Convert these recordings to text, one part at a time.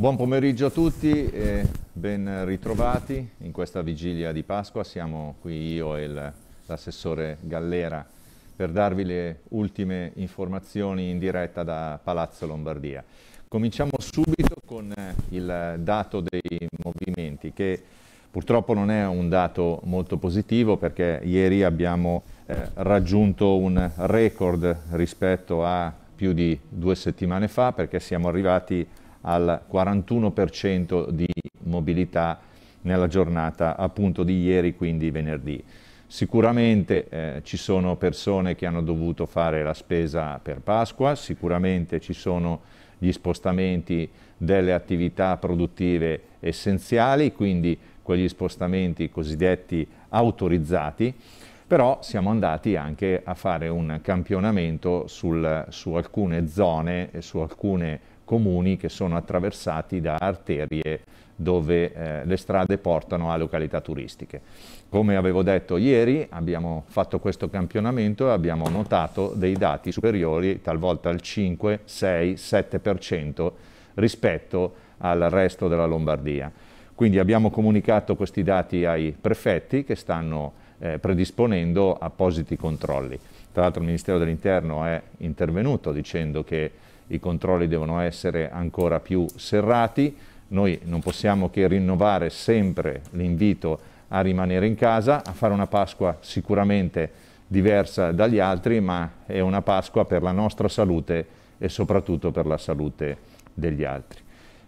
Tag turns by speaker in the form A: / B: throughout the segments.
A: Buon pomeriggio a tutti e ben ritrovati in questa vigilia di Pasqua. Siamo qui io e l'assessore Gallera per darvi le ultime informazioni in diretta da Palazzo Lombardia. Cominciamo subito con eh, il dato dei movimenti che purtroppo non è un dato molto positivo perché ieri abbiamo eh, raggiunto un record rispetto a più di due settimane fa perché siamo arrivati a al 41% di mobilità nella giornata appunto di ieri, quindi venerdì. Sicuramente eh, ci sono persone che hanno dovuto fare la spesa per Pasqua, sicuramente ci sono gli spostamenti delle attività produttive essenziali, quindi quegli spostamenti cosiddetti autorizzati, però siamo andati anche a fare un campionamento sul, su alcune zone e su alcune comuni che sono attraversati da arterie dove eh, le strade portano a località turistiche. Come avevo detto ieri, abbiamo fatto questo campionamento e abbiamo notato dei dati superiori talvolta al 5, 6, 7% rispetto al resto della Lombardia. Quindi abbiamo comunicato questi dati ai prefetti che stanno eh, predisponendo appositi controlli. Tra l'altro il Ministero dell'Interno è intervenuto dicendo che i controlli devono essere ancora più serrati, noi non possiamo che rinnovare sempre l'invito a rimanere in casa, a fare una Pasqua sicuramente diversa dagli altri, ma è una Pasqua per la nostra salute e soprattutto per la salute degli altri.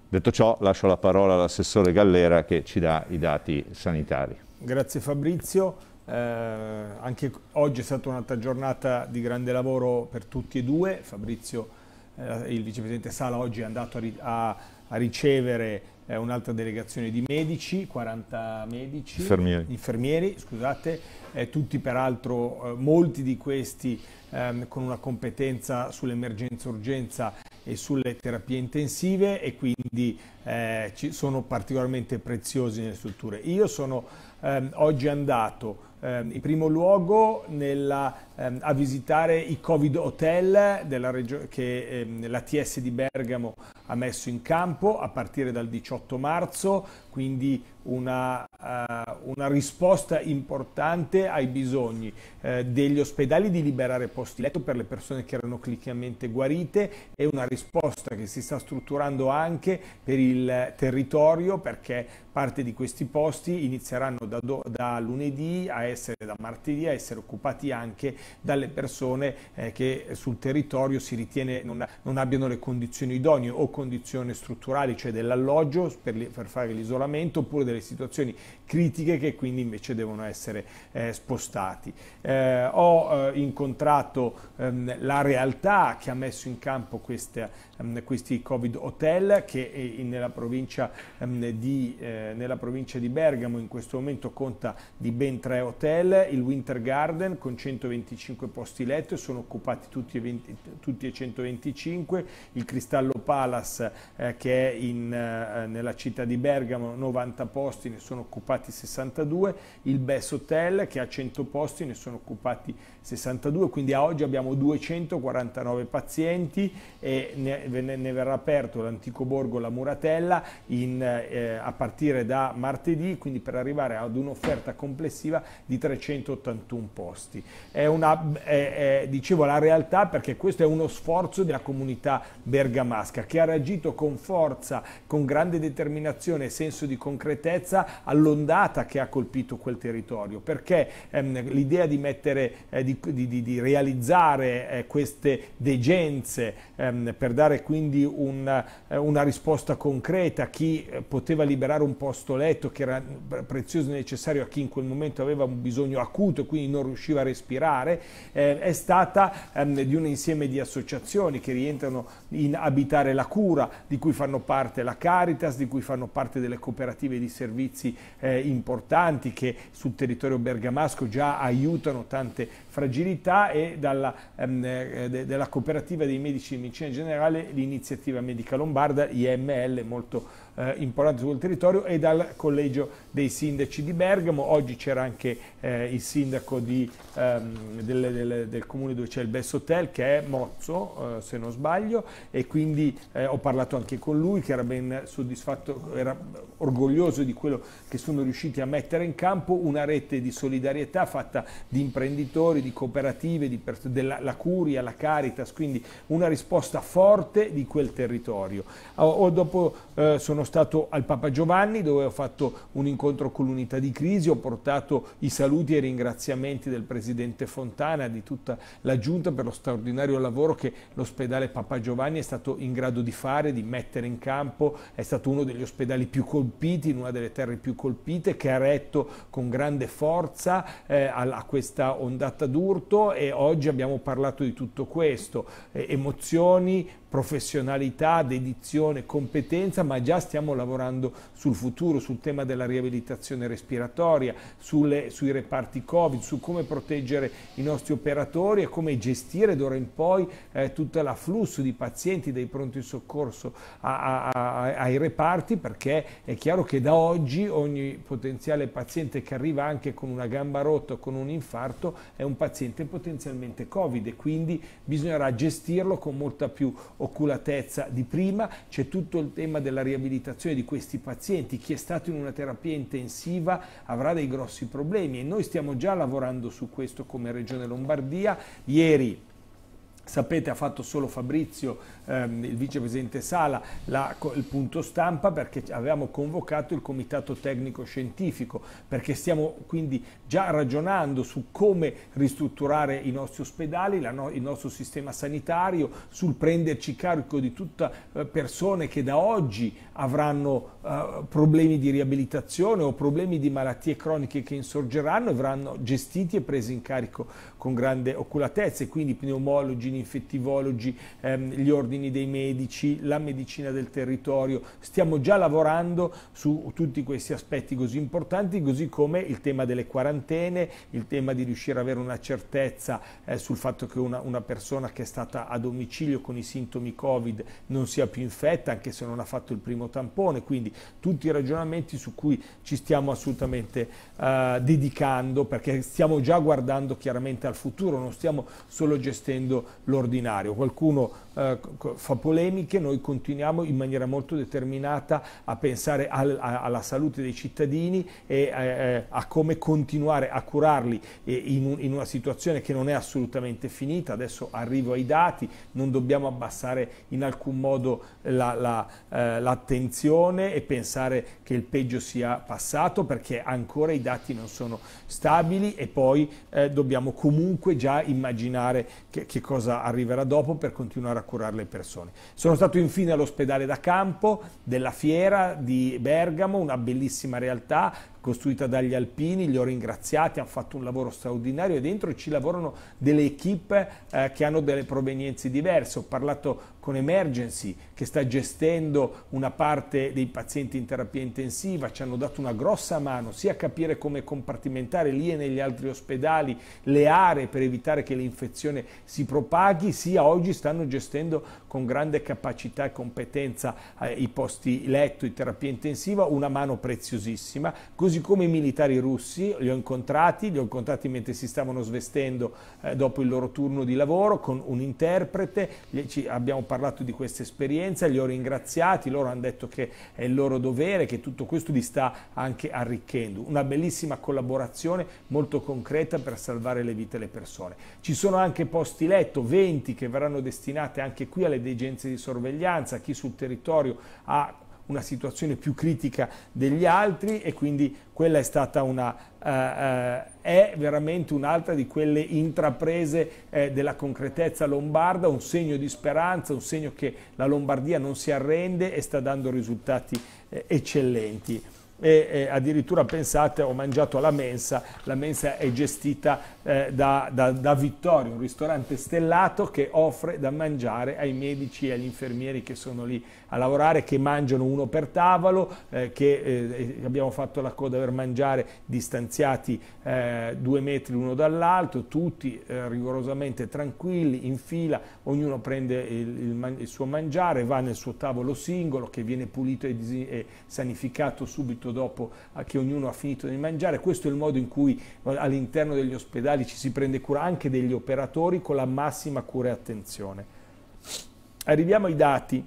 A: Detto ciò, lascio la parola all'assessore Gallera che ci dà i dati sanitari.
B: Grazie Fabrizio. Eh, anche oggi è stata un'altra giornata di grande lavoro per tutti e due. Fabrizio eh, il vicepresidente Sala oggi è andato a, a, a ricevere eh, un'altra delegazione di medici, 40 medici, infermieri, infermieri scusate, eh, tutti peraltro, eh, molti di questi ehm, con una competenza sull'emergenza-urgenza e sulle terapie intensive e quindi eh, sono particolarmente preziosi nelle strutture. Io sono ehm, oggi andato ehm, in primo luogo nella, ehm, a visitare i Covid Hotel che ehm, la TS di Bergamo ha messo in campo a partire dal 18 18 marzo, quindi una, uh, una risposta importante ai bisogni uh, degli ospedali di liberare posti letto per le persone che erano clinicamente guarite e una risposta che si sta strutturando anche per il territorio perché parte di questi posti inizieranno da, da lunedì a essere da martedì a essere occupati anche dalle persone eh, che sul territorio si ritiene non, non, abbiano le condizioni idonee o condizioni strutturali cioè dell'alloggio per, per, fare l'isolamento oppure del delle situazioni critiche che quindi invece devono essere eh, spostati. Eh, ho eh, incontrato ehm, la realtà che ha messo in campo queste, ehm, questi Covid Hotel che eh, in, nella, provincia, ehm, di, eh, nella provincia di Bergamo in questo momento conta di ben tre hotel, il Winter Garden con 125 posti letto e sono occupati tutti e, 20, tutti e 125, il Cristallo Palace eh, che è in, nella città di Bergamo 90 posti posti ne sono occupati 62, il Bess Hotel che ha 100 posti ne sono occupati 62, quindi a oggi abbiamo 249 pazienti e ne, ne, ne verrà aperto l'Antico Borgo La Muratella in, eh, a partire da martedì, quindi per arrivare ad un'offerta complessiva di 381 posti. È una, è, è, dicevo la realtà perché questo è uno sforzo della comunità bergamasca che ha reagito con forza, con grande determinazione e senso di concretezza bellezza all'ondata che ha colpito quel territorio, perché ehm, l'idea di, mettere, eh, di, di, di realizzare eh, queste degenze ehm, per dare quindi un, eh, una risposta concreta a chi eh, poteva liberare un posto letto che era prezioso e necessario a chi in quel momento aveva un bisogno acuto e quindi non riusciva a respirare, eh, è stata ehm, di un insieme di associazioni che rientrano in Abitare la Cura, di cui fanno parte la Caritas, di cui fanno parte delle cooperative di servizio servizi eh, importanti che sul territorio bergamasco già aiutano tante fragilità e dalla, ehm, eh, de, della cooperativa dei medici di medicina generale l'iniziativa medica lombarda IML molto eh, importanti sul territorio e dal collegio dei sindaci di Bergamo. Oggi c'era anche eh, il sindaco di, ehm, del, del, del, comune dove c'è il Best Hotel che è Mozzo, eh, se non sbaglio, e quindi eh, ho parlato anche con lui che era ben soddisfatto, era orgoglioso di quello che sono riusciti a mettere in campo, una rete di solidarietà fatta di imprenditori, di cooperative, di della la Curia, la Caritas, quindi una risposta forte di quel territorio. O, o dopo eh, sono sono stato al Papa Giovanni dove ho fatto un incontro con l'unità di crisi, ho portato i saluti e i ringraziamenti del Presidente Fontana, di tutta la Giunta per lo straordinario lavoro che l'ospedale Papa Giovanni è stato in grado di fare, di mettere in campo, è stato uno degli ospedali più colpiti, in una delle terre più colpite, che ha retto con grande forza eh, a questa ondata d'urto e oggi abbiamo parlato di tutto questo, eh, emozioni, professionalità, dedizione, competenza, ma già stiamo lavorando sul futuro, sul tema della riabilitazione respiratoria, sulle, sui reparti Covid, su come proteggere i nostri operatori e come gestire d'ora in poi eh, tutto l'afflusso di pazienti dai pronti soccorso a, a, a, ai reparti, perché è chiaro che da oggi ogni potenziale paziente che arriva anche con una gamba rotta o con un infarto è un paziente potenzialmente Covid e quindi bisognerà gestirlo con molta più oculatezza di prima, c'è tutto il tema della riabilitazione di questi pazienti, chi è stato in una terapia intensiva avrà dei grossi problemi e noi stiamo già lavorando su questo come Regione Lombardia. Ieri Sapete ha fatto solo Fabrizio, ehm, il vicepresidente Sala, la, il punto stampa perché avevamo convocato il comitato tecnico scientifico, perché stiamo quindi già ragionando su come ristrutturare i nostri ospedali, no, il nostro sistema sanitario, sul prenderci carico di tutte eh, persone che da oggi avranno eh, problemi di riabilitazione o problemi di malattie croniche che insorgeranno e verranno gestiti e presi in carico con grande oculatezza e quindi pneumologi, gli infettivologi, ehm, gli ordini dei medici, la medicina del territorio. Stiamo già lavorando su tutti questi aspetti così importanti, così come il tema delle quarantene, il tema di riuscire ad avere una certezza eh, sul fatto che una, una persona che è stata a domicilio con i sintomi Covid non sia più infetta, anche se non ha fatto il primo tampone. Quindi tutti i ragionamenti su cui ci stiamo assolutamente eh, dedicando perché stiamo già guardando chiaramente al futuro, non stiamo solo gestendo l'ordinario. Qualcuno eh, fa polemiche, noi continuiamo in maniera molto determinata a pensare al, a, alla salute dei cittadini e eh, eh a come continuare a curarli eh, in, in, una situazione che non è assolutamente finita. Adesso arrivo ai dati, non dobbiamo abbassare in alcun modo l'attenzione la, la, eh, e pensare che il peggio sia passato perché ancora i dati non sono stabili e poi eh, dobbiamo comunque già immaginare che, che cosa cosa arriverà dopo per continuare a curare le persone. Sono stato infine all'ospedale da campo della fiera di Bergamo, una bellissima realtà costruita dagli alpini, li ho ringraziati, hanno fatto un lavoro straordinario e dentro ci lavorano delle equip eh, che hanno delle provenienze diverse. Ho parlato con Emergency che sta gestendo una parte dei pazienti in terapia intensiva, ci hanno dato una grossa mano sia a capire come compartimentare lì e negli altri ospedali le aree per evitare che l'infezione si propaghi, sia oggi stanno gestendo con grande capacità e competenza eh, i posti letto, in terapia intensiva, una mano preziosissima. Così così come i militari russi, li ho incontrati, li ho incontrati mentre si stavano svestendo eh, dopo il loro turno di lavoro con un interprete, ci, abbiamo parlato di questa esperienza, li ho ringraziati, loro hanno detto che è il loro dovere, che tutto questo li sta anche arricchendo. Una bellissima collaborazione molto concreta per salvare le vite delle persone. Ci sono anche posti letto, 20 che verranno destinate anche qui alle degenze di sorveglianza, chi sul territorio ha una situazione più critica degli altri e quindi quella è stata una, eh, eh, è veramente un'altra di quelle intraprese eh, della concretezza lombarda, un segno di speranza, un segno che la Lombardia non si arrende e sta dando risultati eh, eccellenti e, e addirittura pensate ho mangiato alla mensa, la mensa è gestita eh, da, da, da Vittorio, un ristorante stellato che offre da mangiare ai medici e agli infermieri che sono lì a lavorare, che mangiano uno per tavolo, eh, che eh, abbiamo fatto la coda per mangiare distanziati eh, due metri l'uno dall'altro, tutti eh, rigorosamente tranquilli, in fila, ognuno prende il, il, il, suo mangiare, va nel suo tavolo singolo che viene pulito e, e sanificato subito dopo che ognuno ha finito di mangiare. Questo è il modo in cui all'interno degli ospedali ci si prende cura anche degli operatori con la massima cura e attenzione. Arriviamo ai dati.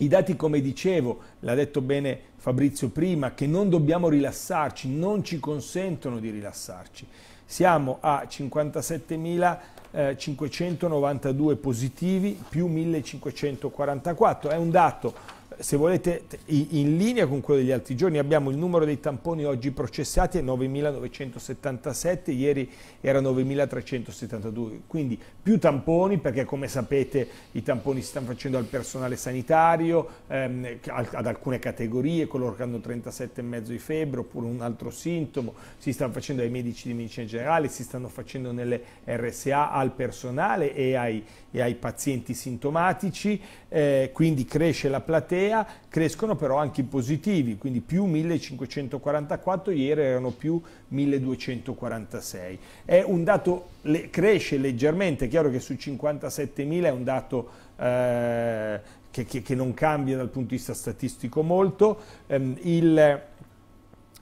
B: I dati, come dicevo, l'ha detto bene Fabrizio prima, che non dobbiamo rilassarci, non ci consentono di rilassarci. Siamo a 57.592 eh, positivi più 1.544, è un dato se volete, in linea con quello degli altri giorni, abbiamo il numero dei tamponi oggi processati è 9.977, ieri era 9.372, quindi più tamponi perché come sapete i tamponi si stanno facendo al personale sanitario, ehm, ad alcune categorie, coloro che hanno 37,5 di febbre oppure un altro sintomo, si stanno facendo ai medici di medicina generale, si stanno facendo nelle RSA al personale e ai, e ai pazienti sintomatici, eh, quindi cresce la platea europea, crescono però anche i positivi, quindi più 1544, ieri erano più 1246. È un dato, le, cresce leggermente, è chiaro che su 57.000 è un dato... Eh, che, che, che, non cambia dal punto di vista statistico molto, ehm, il,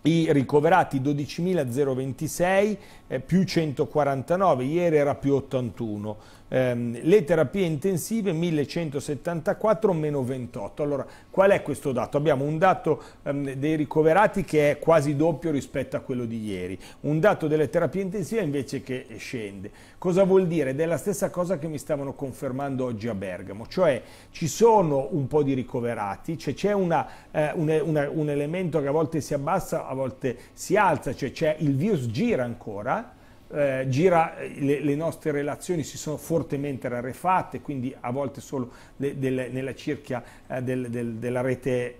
B: i ricoverati 12.026 eh, più 149, ieri era più 81. Ehm, le terapie intensive 1174 meno 28. Allora, qual è questo dato? Abbiamo un dato ehm, dei ricoverati che è quasi doppio rispetto a quello di ieri, un dato delle terapie intensive invece che scende. Cosa vuol dire? Ed è la stessa cosa che mi stavano confermando oggi a Bergamo, cioè ci sono un po' di ricoverati, cioè c'è eh, un, un, un elemento che a volte si abbassa, a volte si alza, cioè il virus gira ancora eh, gira, eh, le, le, nostre relazioni si sono fortemente rarefatte, quindi a volte solo le, delle, nella cerchia eh, del, del, della rete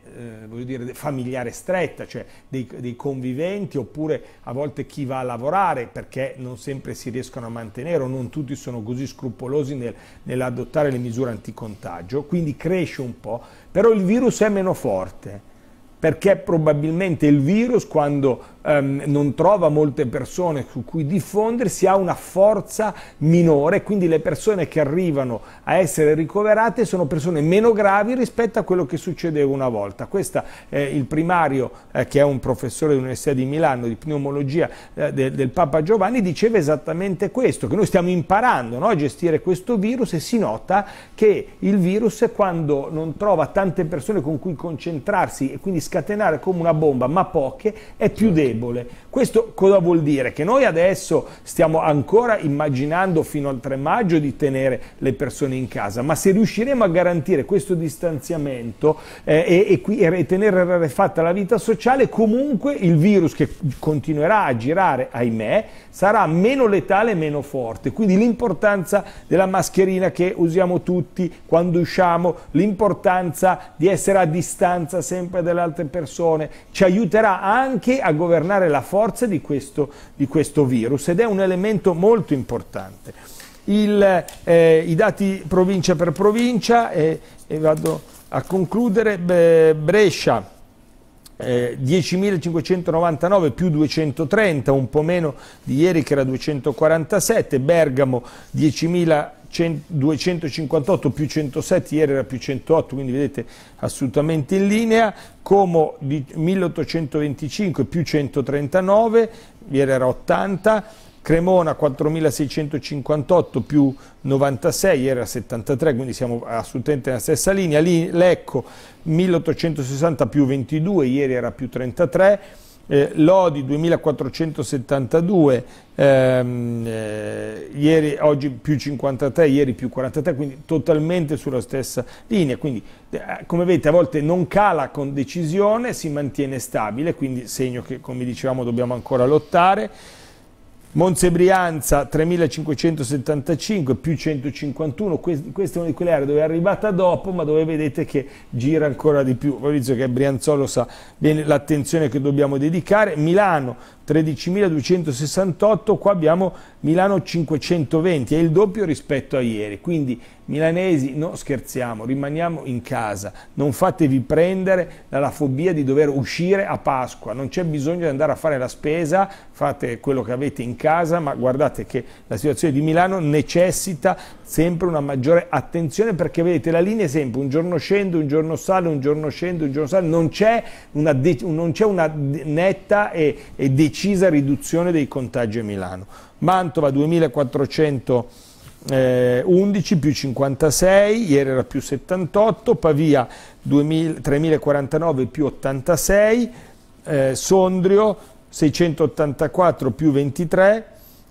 B: eh, dire, familiare stretta, cioè dei, dei, conviventi, oppure a volte chi va a lavorare perché non sempre si riescono a mantenere o non tutti sono così scrupolosi nel, nell'adottare le misure anticontagio, quindi cresce un po', però il virus è meno forte perché probabilmente il virus quando ehm, non trova molte persone su cui diffondersi ha una forza minore, quindi le persone che arrivano a essere ricoverate sono persone meno gravi rispetto a quello che succedeva una volta. Questo è il primario, eh, che è un professore dell'Università di Milano di pneumologia eh, de, del Papa Giovanni, diceva esattamente questo, che noi stiamo imparando no, a gestire questo virus e si nota che il virus quando non trova tante persone con cui concentrarsi e quindi scatenare come una bomba, ma poche, è più certo. debole. Questo cosa vuol dire? Che noi adesso stiamo ancora immaginando fino al 3 maggio di tenere le persone in casa, ma se riusciremo a garantire questo distanziamento eh, e, e, e tenere rarefatta la vita sociale, comunque il virus che continuerà a girare, ahimè, sarà meno letale e meno forte. Quindi l'importanza della mascherina che usiamo tutti quando usciamo, l'importanza di essere a distanza sempre dall'altra tante persone, ci aiuterà anche a governare la forza di questo, di questo virus ed è un elemento molto importante. Il, eh, I dati provincia per provincia, eh, e vado a concludere, beh, Brescia. Eh, 10.599 più 230, un po' meno di ieri che era 247, Bergamo 10.000 258 più 107, ieri era più 108, quindi vedete assolutamente in linea, Como di 1825 più 139, ieri era 80, Cremona 4658 più 96, ieri era 73, quindi siamo assolutamente nella stessa linea, Lecco 1860 più 22, ieri era più 33, eh, Lodi 2472, ehm, eh, ieri, oggi più 53, ieri più 43, quindi totalmente sulla stessa linea. Quindi eh, come vedete a volte non cala con decisione, si mantiene stabile, quindi segno che come dicevamo dobbiamo ancora lottare. Monze Brianza 3575 più 151, questa è una di quelle aree dove è arrivata dopo ma dove vedete che gira ancora di più, Maurizio che Brianzolo sa bene l'attenzione che dobbiamo dedicare, Milano 13.268, qua abbiamo Milano 520, è il doppio rispetto a ieri, quindi milanesi non scherziamo, rimaniamo in casa, non fatevi prendere dalla fobia di dover uscire a Pasqua, non c'è bisogno di andare a fare la spesa, fate quello che avete in casa, casa, ma guardate che la situazione di Milano necessita sempre una maggiore attenzione perché vedete la linea è sempre un giorno scende, un giorno sale, un giorno scende, un giorno sale, non c'è una, una, netta e, e decisa riduzione dei contagi a Milano. Mantova 2400 eh, 11 più 56, ieri era più 78, Pavia 2000, 3049 più 86, eh, Sondrio 684 più 23,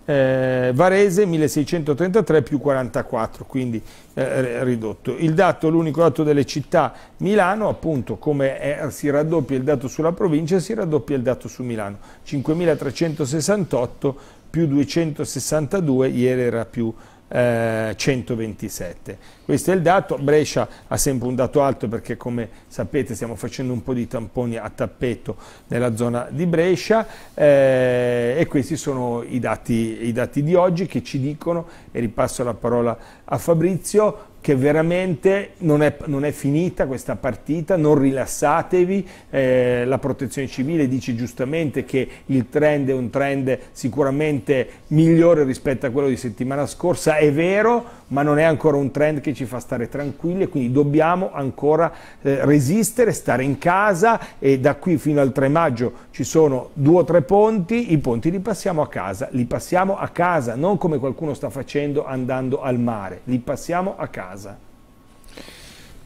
B: eh, Varese 1633 più 44, quindi eh, ridotto. Il dato, l'unico dato delle città, Milano, appunto come è, eh, si raddoppia il dato sulla provincia, si raddoppia il dato su Milano, 5368 più 262, ieri era più 127. Eh, Questo è il dato, Brescia ha sempre un dato alto perché come sapete stiamo facendo un po' di tamponi a tappeto nella zona di Brescia eh, e questi sono i dati, i dati di oggi che ci dicono, e ripasso la parola a Fabrizio, che veramente non è, non è finita questa partita, non rilassatevi, eh, la protezione civile dice giustamente che il trend è un trend sicuramente migliore rispetto a quello di settimana scorsa, è vero, ma non è ancora un trend che ci fa stare tranquilli e quindi dobbiamo ancora eh, resistere, stare in casa e da qui fino al 3 maggio ci sono due o tre ponti, i ponti li passiamo a casa, li passiamo a casa, non come qualcuno sta facendo andando al mare, li passiamo a casa.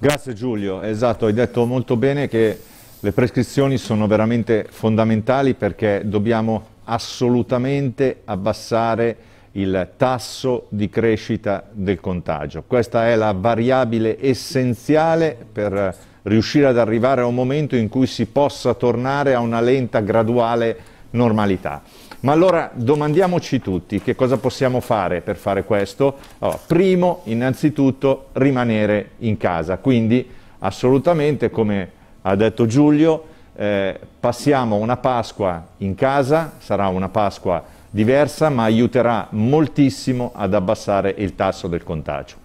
A: Grazie Giulio, esatto, hai detto molto bene che le prescrizioni sono veramente fondamentali perché dobbiamo assolutamente abbassare il tasso di crescita del contagio. Questa è la variabile essenziale per riuscire ad arrivare a un momento in cui si possa tornare a una lenta, graduale normalità. Ma allora domandiamoci tutti che cosa possiamo fare per fare questo. Allora, primo, innanzitutto, rimanere in casa. Quindi, assolutamente, come ha detto Giulio, eh, passiamo una Pasqua in casa, sarà una Pasqua diversa, ma aiuterà moltissimo ad abbassare il tasso del contagio.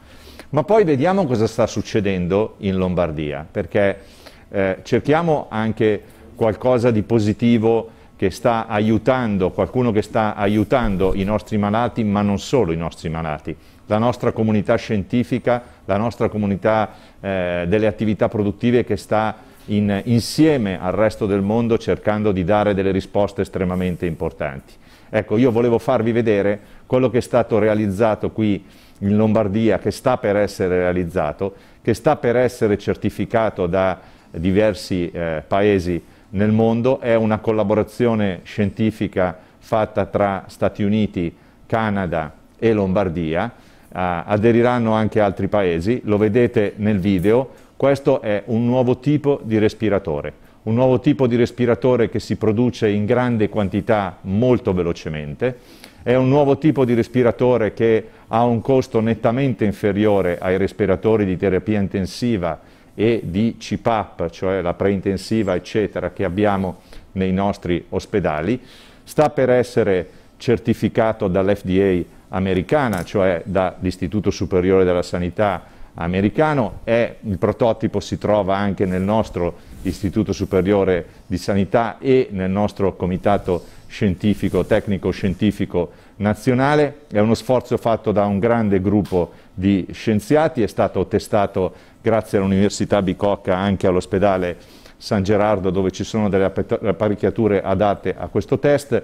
A: Ma poi vediamo cosa sta succedendo in Lombardia, perché eh, cerchiamo anche qualcosa di positivo che sta aiutando, qualcuno che sta aiutando i nostri malati, ma non solo i nostri malati, la nostra comunità scientifica, la nostra comunità eh, delle attività produttive che sta in, insieme al resto del mondo cercando di dare delle risposte estremamente importanti. Ecco, io volevo farvi vedere quello che è stato realizzato qui in Lombardia, che sta per essere realizzato, che sta per essere certificato da diversi eh, paesi nel mondo, è una collaborazione scientifica fatta tra Stati Uniti, Canada e Lombardia, eh, aderiranno anche altri paesi, lo vedete nel video, questo è un nuovo tipo di respiratore un nuovo tipo di respiratore che si produce in grande quantità molto velocemente, è un nuovo tipo di respiratore che ha un costo nettamente inferiore ai respiratori di terapia intensiva e di CPAP, cioè la preintensiva, eccetera, che abbiamo nei nostri ospedali, sta per essere certificato dall'FDA americana, cioè dall'Istituto Superiore della Sanità americano, è, il prototipo si trova anche nel nostro Istituto Superiore di Sanità e nel nostro Comitato Scientifico, Tecnico Scientifico Nazionale. È uno sforzo fatto da un grande gruppo di scienziati, è stato testato grazie all'Università Bicocca anche all'ospedale San Gerardo dove ci sono delle apparecchiature adatte a questo test.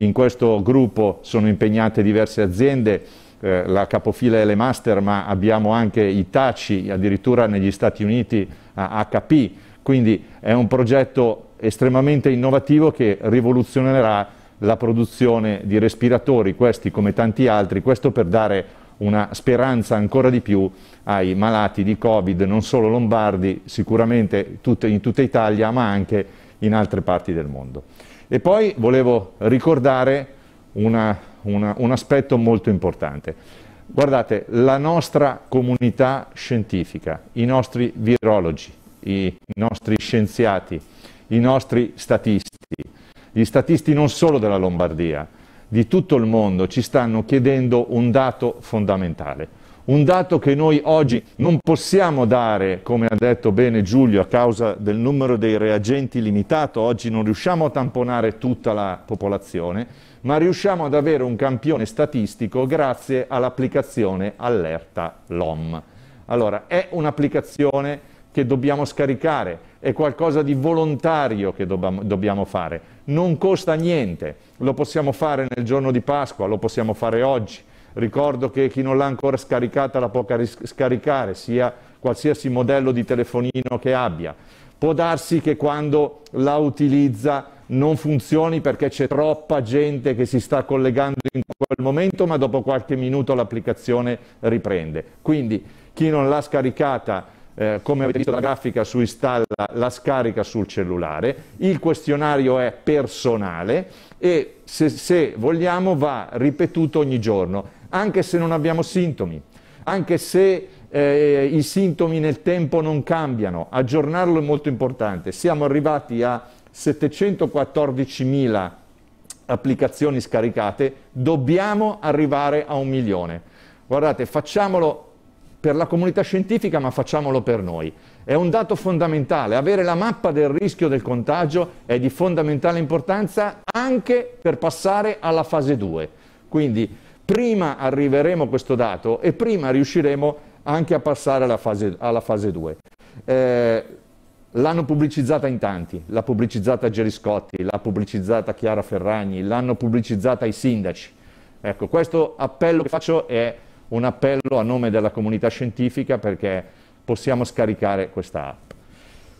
A: In questo gruppo sono impegnate diverse aziende, eh, la capofila è le Master, ma abbiamo anche i TACI, addirittura negli Stati Uniti a HP quindi è un progetto estremamente innovativo che rivoluzionerà la produzione di respiratori, questi come tanti altri, questo per dare una speranza ancora di più ai malati di Covid, non solo lombardi, sicuramente in tutta Italia, ma anche in altre parti del mondo. E poi volevo ricordare una, una, un aspetto molto importante. Guardate, la nostra comunità scientifica, i nostri virologi, i nostri scienziati, i nostri statisti, gli statisti non solo della Lombardia, di tutto il mondo ci stanno chiedendo un dato fondamentale, un dato che noi oggi non possiamo dare, come ha detto bene Giulio, a causa del numero dei reagenti limitato, oggi non riusciamo a tamponare tutta la popolazione, ma riusciamo ad avere un campione statistico grazie all'applicazione Allerta LOM. Allora, è un'applicazione che dobbiamo scaricare, è qualcosa di volontario che dobbiamo fare, non costa niente, lo possiamo fare nel giorno di Pasqua, lo possiamo fare oggi. Ricordo che chi non l'ha ancora scaricata la può scaricare, sia qualsiasi modello di telefonino che abbia. Può darsi che quando la utilizza non funzioni perché c'è troppa gente che si sta collegando in quel momento, ma dopo qualche minuto l'applicazione riprende. Quindi chi non l'ha scaricata eh, come avete visto la grafica su installa, la scarica sul cellulare, il questionario è personale e se, se vogliamo va ripetuto ogni giorno, anche se non abbiamo sintomi, anche se eh, i sintomi nel tempo non cambiano, aggiornarlo è molto importante. Siamo arrivati a 714.000 applicazioni scaricate, dobbiamo arrivare a un milione. Guardate, facciamolo per la comunità scientifica, ma facciamolo per noi. È un dato fondamentale, avere la mappa del rischio del contagio è di fondamentale importanza anche per passare alla fase 2. Quindi prima arriveremo a questo dato e prima riusciremo anche a passare alla fase, alla fase 2. Eh, l'hanno pubblicizzata in tanti, l'ha pubblicizzata Geriscotti, l'ha pubblicizzata Chiara Ferragni, l'hanno pubblicizzata i sindaci. Ecco, questo appello che faccio è un appello a nome della comunità scientifica perché possiamo scaricare questa app.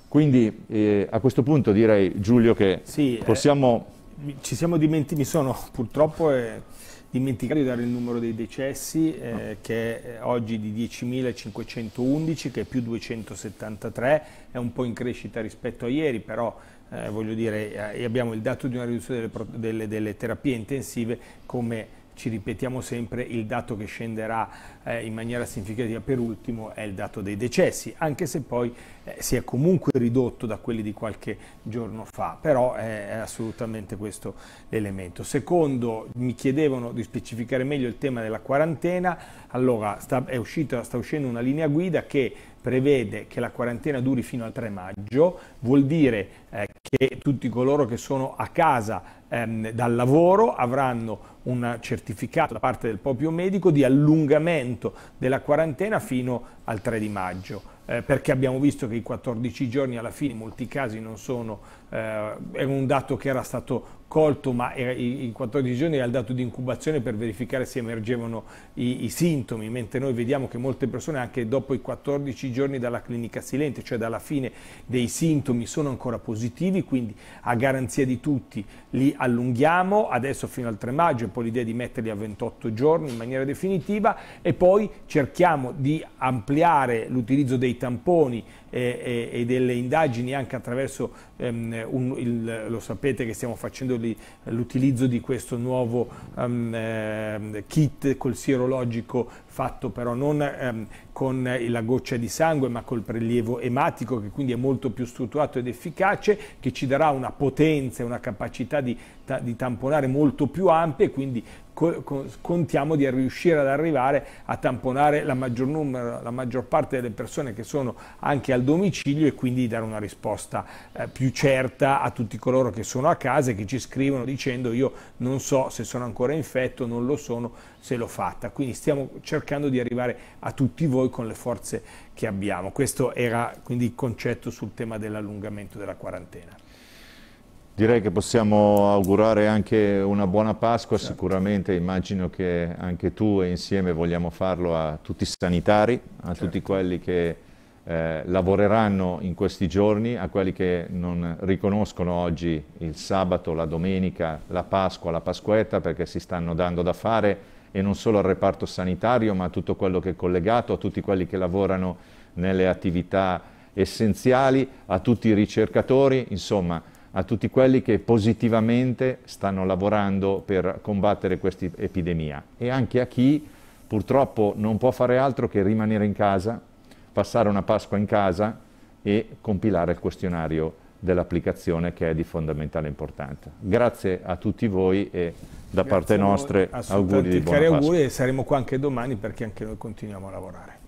A: Quindi eh, a questo punto direi Giulio che
B: sì, eh, possiamo... Eh, ci siamo dimenticati, mi sono purtroppo eh, dimenticato di dare il numero dei decessi no. Eh, ah. che è oggi di 10.511 che è più 273, è un po' in crescita rispetto a ieri però eh, voglio dire abbiamo il dato di una riduzione delle, delle, delle terapie intensive come ci ripetiamo sempre, il dato che scenderà eh, in maniera significativa per ultimo è il dato dei decessi, anche se poi eh, si è comunque ridotto da quelli di qualche giorno fa, però eh, è assolutamente questo l'elemento. Secondo, mi chiedevano di specificare meglio il tema della quarantena, allora sta, uscito, sta uscendo una linea guida che prevede che la quarantena duri fino al 3 maggio, vuol dire eh, che tutti coloro che sono a casa ehm, dal lavoro avranno un certificato da parte del proprio medico di allungamento della quarantena fino al 3 di maggio, eh, perché abbiamo visto che i 14 giorni alla fine in molti casi non sono era eh, un dato che era stato colto, ma in 14 giorni era il dato di incubazione per verificare se emergevano i, i, sintomi, mentre noi vediamo che molte persone anche dopo i 14 giorni dalla clinica silente, cioè dalla fine dei sintomi, sono ancora positivi, quindi a garanzia di tutti li allunghiamo, adesso fino al 3 maggio, poi l'idea di metterli a 28 giorni in maniera definitiva e poi cerchiamo di ampliare l'utilizzo dei tamponi e, eh, e, e delle indagini anche attraverso ehm, eh, un, il, lo sapete che stiamo facendo l'utilizzo di questo nuovo um, eh, kit col sierologico fatto però non um, con la goccia di sangue ma col prelievo ematico che quindi è molto più strutturato ed efficace che ci darà una potenza e una capacità di, di, tamponare molto più ampia e quindi co contiamo di riuscire ad arrivare a tamponare la maggior, numero, la maggior, parte delle persone che sono anche al domicilio e quindi dare una risposta eh, più certa a tutti coloro che sono a casa e che ci scrivono dicendo io non so se sono ancora infetto, non lo sono, se l'ho fatta. Quindi stiamo cercando di arrivare a tutti voi con le forze che abbiamo. Questo era quindi il concetto sul tema dell'allungamento della quarantena.
A: Direi che possiamo augurare anche una buona Pasqua, certo. sicuramente immagino che anche tu e insieme vogliamo farlo a tutti i sanitari, a certo. tutti quelli che eh, lavoreranno in questi giorni, a quelli che non riconoscono oggi il sabato, la domenica, la Pasqua, la Pasquetta perché si stanno dando da fare e non solo al reparto sanitario, ma a tutto quello che è collegato, a tutti quelli che lavorano nelle attività essenziali, a tutti i ricercatori, insomma a tutti quelli che positivamente stanno lavorando per combattere questa epidemia e anche a chi purtroppo non può fare altro che rimanere in casa, passare una Pasqua in casa e compilare il questionario dell'applicazione che è di fondamentale importanza. Grazie a tutti voi e da Grazie parte nostra auguri di buona cari auguri e
B: saremo qua anche domani perché anche noi continuiamo a lavorare.